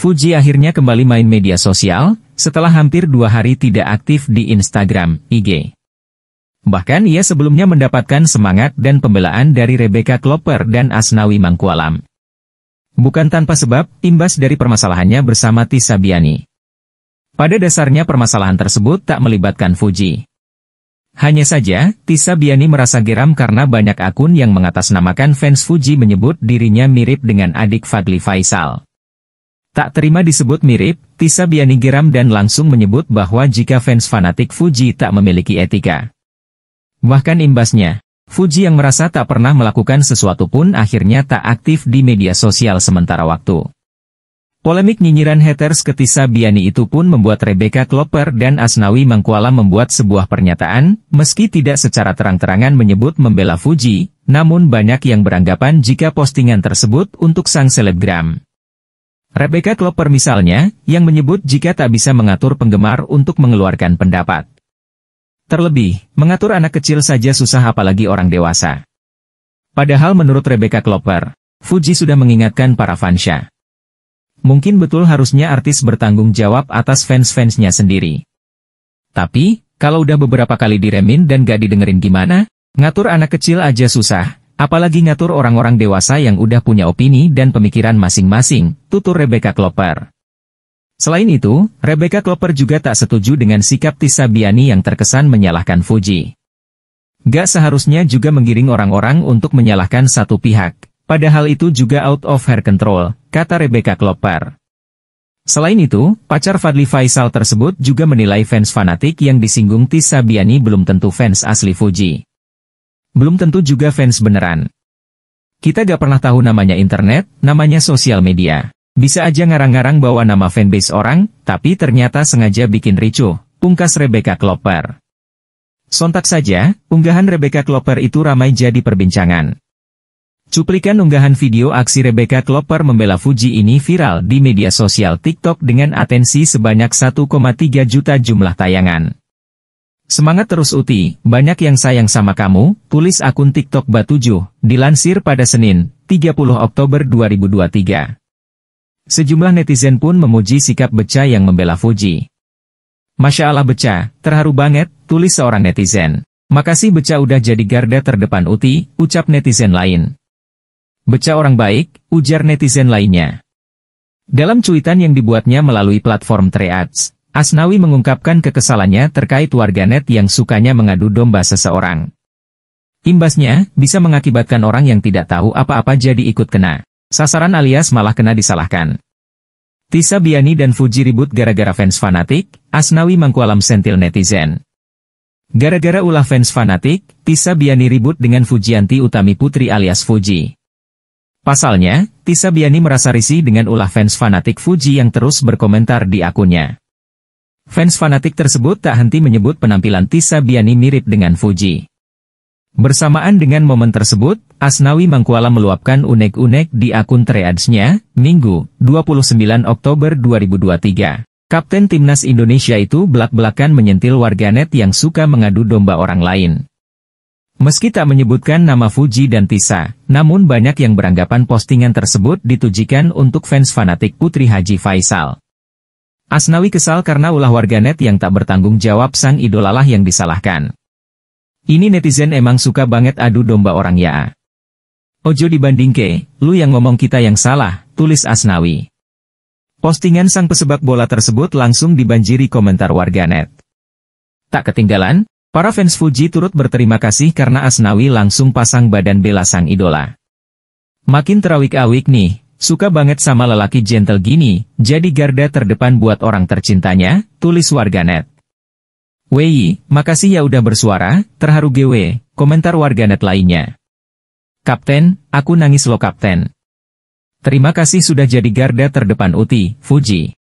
Fuji akhirnya kembali main media sosial, setelah hampir dua hari tidak aktif di Instagram, IG. Bahkan ia sebelumnya mendapatkan semangat dan pembelaan dari Rebecca Klopper dan Asnawi Mangkualam. Bukan tanpa sebab, imbas dari permasalahannya bersama Tisa Biani. Pada dasarnya permasalahan tersebut tak melibatkan Fuji. Hanya saja, Tisa Biani merasa geram karena banyak akun yang mengatasnamakan fans Fuji menyebut dirinya mirip dengan adik Fadli Faisal. Tak terima disebut mirip, Tisa Biani geram dan langsung menyebut bahwa jika fans fanatik Fuji tak memiliki etika. Bahkan imbasnya, Fuji yang merasa tak pernah melakukan sesuatu pun akhirnya tak aktif di media sosial sementara waktu. Polemik nyinyiran haters ke Tisa Biani itu pun membuat Rebecca Klopper dan Asnawi Mangkuala membuat sebuah pernyataan, meski tidak secara terang-terangan menyebut membela Fuji, namun banyak yang beranggapan jika postingan tersebut untuk sang selebgram. Rebecca Klopper misalnya, yang menyebut jika tak bisa mengatur penggemar untuk mengeluarkan pendapat. Terlebih, mengatur anak kecil saja susah apalagi orang dewasa. Padahal menurut Rebecca Klopper, Fuji sudah mengingatkan para fansnya. Mungkin betul harusnya artis bertanggung jawab atas fans-fansnya sendiri. Tapi, kalau udah beberapa kali diremin dan gak didengerin gimana, ngatur anak kecil aja susah, Apalagi ngatur orang-orang dewasa yang udah punya opini dan pemikiran masing-masing, tutur Rebecca Klopper. Selain itu, Rebecca Klopper juga tak setuju dengan sikap Tisa Biani yang terkesan menyalahkan Fuji. Gak seharusnya juga menggiring orang-orang untuk menyalahkan satu pihak, padahal itu juga out of her control, kata Rebecca Klopper. Selain itu, pacar Fadli Faisal tersebut juga menilai fans fanatik yang disinggung Tisa Biani belum tentu fans asli Fuji belum tentu juga fans beneran. Kita gak pernah tahu namanya internet, namanya sosial media. Bisa aja ngarang-ngarang bawa nama fanbase orang, tapi ternyata sengaja bikin ricuh, pungkas Rebecca Klopper. Sontak saja, unggahan Rebecca Klopper itu ramai jadi perbincangan. Cuplikan unggahan video aksi Rebecca Klopper membela Fuji ini viral di media sosial TikTok dengan atensi sebanyak 1,3 juta jumlah tayangan. Semangat terus Uti, banyak yang sayang sama kamu, tulis akun TikTok Batujuh, dilansir pada Senin, 30 Oktober 2023. Sejumlah netizen pun memuji sikap Beca yang membela Fuji. Masya Allah Beca, terharu banget, tulis seorang netizen. Makasih Beca udah jadi garda terdepan Uti, ucap netizen lain. Beca orang baik, ujar netizen lainnya. Dalam cuitan yang dibuatnya melalui platform Threads, Asnawi mengungkapkan kekesalannya terkait warganet yang sukanya mengadu domba seseorang. Imbasnya, bisa mengakibatkan orang yang tidak tahu apa-apa jadi ikut kena. Sasaran alias malah kena disalahkan. Tisa Biani dan Fuji ribut gara-gara fans fanatik, Asnawi mengkualam sentil netizen. Gara-gara ulah fans fanatik, Tisa Biani ribut dengan Fujianti Utami Putri alias Fuji. Pasalnya, Tisa Biani merasa risih dengan ulah fans fanatik Fuji yang terus berkomentar di akunnya. Fans fanatik tersebut tak henti menyebut penampilan Tisa Biani mirip dengan Fuji. Bersamaan dengan momen tersebut, Asnawi Mangkuala meluapkan unek-unek di akun Threads-nya, Minggu, 29 Oktober 2023. Kapten Timnas Indonesia itu belak-belakan menyentil warganet yang suka mengadu domba orang lain. Meski tak menyebutkan nama Fuji dan Tisa, namun banyak yang beranggapan postingan tersebut ditujikan untuk fans fanatik Putri Haji Faisal. Asnawi kesal karena ulah warganet yang tak bertanggung jawab sang idolalah yang disalahkan. Ini netizen emang suka banget adu domba orang ya. Ojo dibanding ke, lu yang ngomong kita yang salah, tulis Asnawi. Postingan sang pesebak bola tersebut langsung dibanjiri komentar warganet. Tak ketinggalan, para fans Fuji turut berterima kasih karena Asnawi langsung pasang badan bela sang idola. Makin terawik-awik nih, Suka banget sama lelaki gentle gini, jadi garda terdepan buat orang tercintanya, tulis warganet. Wei, makasih ya udah bersuara, terharu GW, komentar warganet lainnya. Kapten, aku nangis lo kapten. Terima kasih sudah jadi garda terdepan Uti, Fuji.